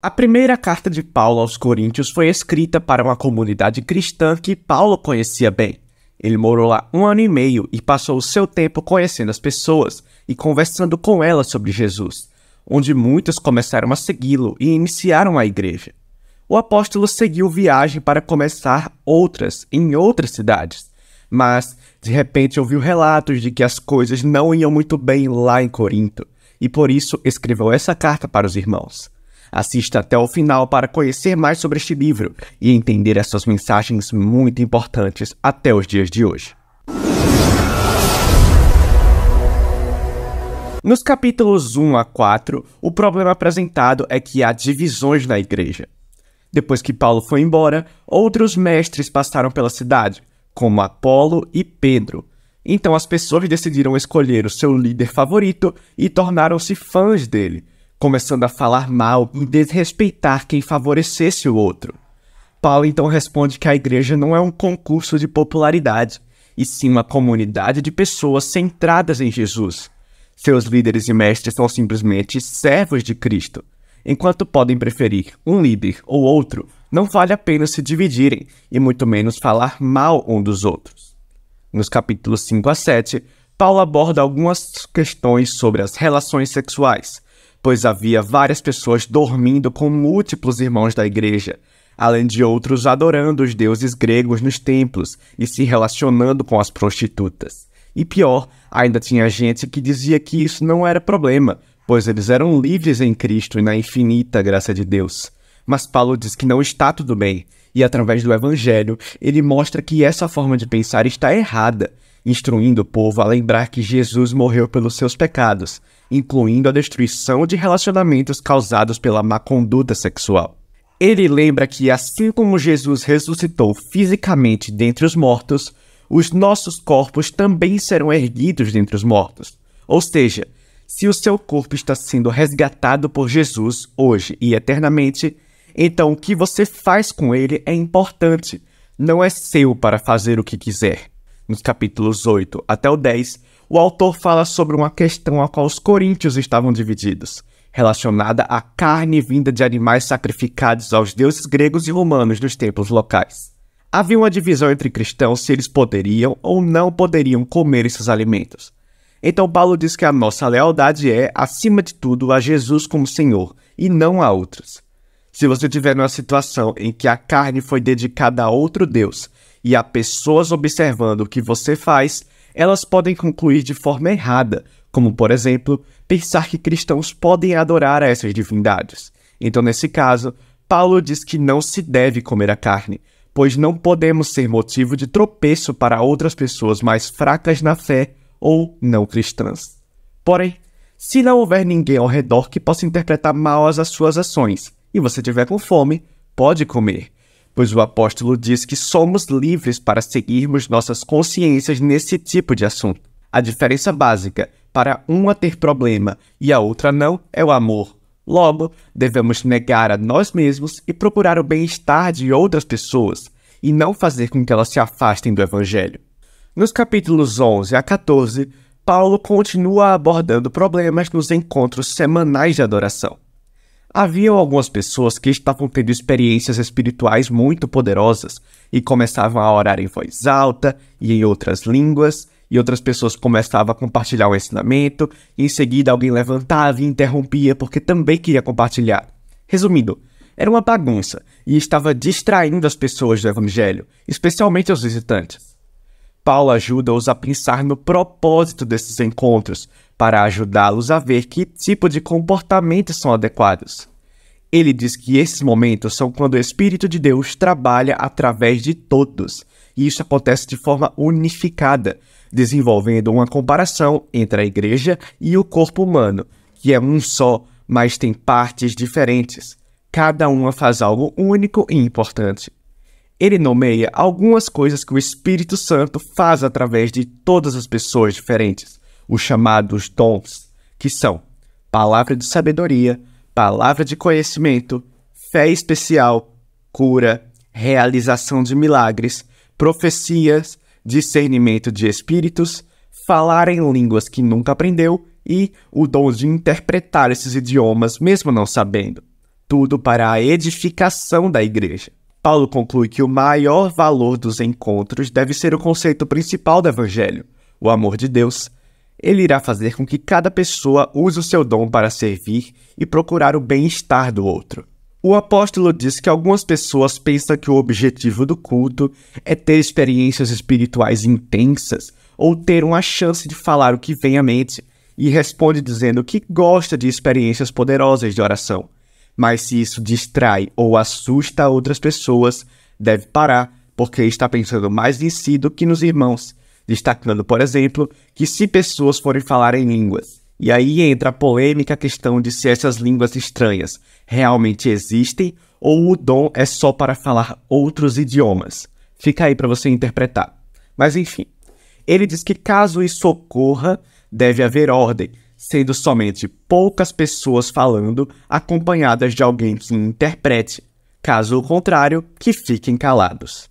A primeira carta de Paulo aos Coríntios foi escrita para uma comunidade cristã que Paulo conhecia bem. Ele morou lá um ano e meio e passou o seu tempo conhecendo as pessoas e conversando com elas sobre Jesus, onde muitos começaram a segui-lo e iniciaram a igreja. O apóstolo seguiu viagem para começar outras em outras cidades, mas de repente ouviu relatos de que as coisas não iam muito bem lá em Corinto e por isso escreveu essa carta para os irmãos. Assista até o final para conhecer mais sobre este livro e entender essas mensagens muito importantes até os dias de hoje. Nos capítulos 1 a 4, o problema apresentado é que há divisões na igreja. Depois que Paulo foi embora, outros mestres passaram pela cidade, como Apolo e Pedro. Então as pessoas decidiram escolher o seu líder favorito e tornaram-se fãs dele começando a falar mal e desrespeitar quem favorecesse o outro. Paulo então responde que a igreja não é um concurso de popularidade, e sim uma comunidade de pessoas centradas em Jesus. Seus líderes e mestres são simplesmente servos de Cristo. Enquanto podem preferir um líder ou outro, não vale a pena se dividirem e muito menos falar mal um dos outros. Nos capítulos 5 a 7, Paulo aborda algumas questões sobre as relações sexuais, pois havia várias pessoas dormindo com múltiplos irmãos da igreja, além de outros adorando os deuses gregos nos templos e se relacionando com as prostitutas. E pior, ainda tinha gente que dizia que isso não era problema, pois eles eram livres em Cristo e na infinita graça de Deus. Mas Paulo diz que não está tudo bem, e através do Evangelho, ele mostra que essa forma de pensar está errada instruindo o povo a lembrar que Jesus morreu pelos seus pecados, incluindo a destruição de relacionamentos causados pela má conduta sexual. Ele lembra que, assim como Jesus ressuscitou fisicamente dentre os mortos, os nossos corpos também serão erguidos dentre os mortos. Ou seja, se o seu corpo está sendo resgatado por Jesus hoje e eternamente, então o que você faz com ele é importante, não é seu para fazer o que quiser nos capítulos 8 até o 10, o autor fala sobre uma questão a qual os coríntios estavam divididos, relacionada à carne vinda de animais sacrificados aos deuses gregos e romanos nos templos locais. Havia uma divisão entre cristãos se eles poderiam ou não poderiam comer esses alimentos. Então Paulo diz que a nossa lealdade é, acima de tudo, a Jesus como Senhor e não a outros. Se você tiver numa situação em que a carne foi dedicada a outro Deus e há pessoas observando o que você faz, elas podem concluir de forma errada, como por exemplo, pensar que cristãos podem adorar a essas divindades. Então, nesse caso, Paulo diz que não se deve comer a carne, pois não podemos ser motivo de tropeço para outras pessoas mais fracas na fé ou não cristãs. Porém, se não houver ninguém ao redor que possa interpretar mal as suas ações e você tiver com fome, pode comer pois o apóstolo diz que somos livres para seguirmos nossas consciências nesse tipo de assunto. A diferença básica para uma ter problema e a outra não é o amor. Logo, devemos negar a nós mesmos e procurar o bem-estar de outras pessoas e não fazer com que elas se afastem do Evangelho. Nos capítulos 11 a 14, Paulo continua abordando problemas nos encontros semanais de adoração. Haviam algumas pessoas que estavam tendo experiências espirituais muito poderosas e começavam a orar em voz alta e em outras línguas, e outras pessoas começavam a compartilhar o ensinamento, e em seguida alguém levantava e interrompia porque também queria compartilhar. Resumindo, era uma bagunça e estava distraindo as pessoas do evangelho, especialmente os visitantes. Paulo ajuda-os a pensar no propósito desses encontros, para ajudá-los a ver que tipo de comportamentos são adequados. Ele diz que esses momentos são quando o Espírito de Deus trabalha através de todos, e isso acontece de forma unificada, desenvolvendo uma comparação entre a igreja e o corpo humano, que é um só, mas tem partes diferentes. Cada uma faz algo único e importante ele nomeia algumas coisas que o Espírito Santo faz através de todas as pessoas diferentes, os chamados dons, que são palavra de sabedoria, palavra de conhecimento, fé especial, cura, realização de milagres, profecias, discernimento de espíritos, falar em línguas que nunca aprendeu e o dom de interpretar esses idiomas mesmo não sabendo. Tudo para a edificação da igreja. Paulo conclui que o maior valor dos encontros deve ser o conceito principal do Evangelho, o amor de Deus. Ele irá fazer com que cada pessoa use o seu dom para servir e procurar o bem-estar do outro. O apóstolo diz que algumas pessoas pensam que o objetivo do culto é ter experiências espirituais intensas ou ter uma chance de falar o que vem à mente, e responde dizendo que gosta de experiências poderosas de oração mas se isso distrai ou assusta outras pessoas, deve parar, porque está pensando mais em si do que nos irmãos, destacando, por exemplo, que se pessoas forem falar em línguas, e aí entra a polêmica questão de se essas línguas estranhas realmente existem ou o dom é só para falar outros idiomas. Fica aí para você interpretar. Mas enfim, ele diz que caso isso ocorra, deve haver ordem, sendo somente poucas pessoas falando, acompanhadas de alguém que interprete, caso contrário, que fiquem calados.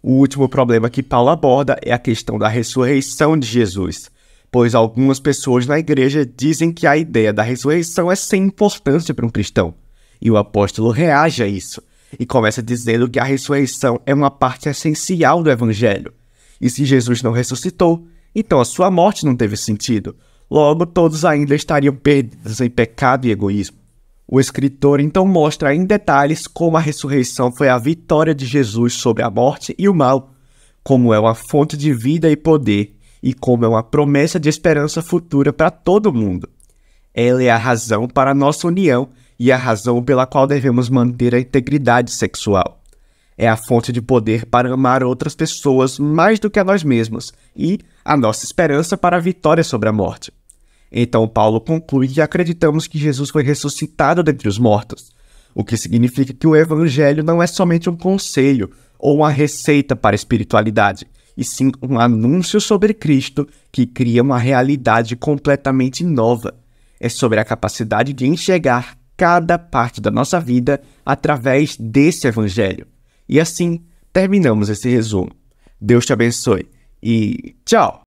O último problema que Paulo aborda é a questão da ressurreição de Jesus, pois algumas pessoas na igreja dizem que a ideia da ressurreição é sem importância para um cristão, e o apóstolo reage a isso e começa dizendo que a ressurreição é uma parte essencial do evangelho. E se Jesus não ressuscitou, então a sua morte não teve sentido, Logo, todos ainda estariam perdidos em pecado e egoísmo. O escritor então mostra em detalhes como a ressurreição foi a vitória de Jesus sobre a morte e o mal, como é uma fonte de vida e poder, e como é uma promessa de esperança futura para todo mundo. Ela é a razão para a nossa união e a razão pela qual devemos manter a integridade sexual é a fonte de poder para amar outras pessoas mais do que a nós mesmos e a nossa esperança para a vitória sobre a morte. Então, Paulo conclui que acreditamos que Jesus foi ressuscitado dentre os mortos, o que significa que o Evangelho não é somente um conselho ou uma receita para a espiritualidade, e sim um anúncio sobre Cristo que cria uma realidade completamente nova. É sobre a capacidade de enxergar cada parte da nossa vida através desse Evangelho e assim terminamos esse resumo. Deus te abençoe e tchau!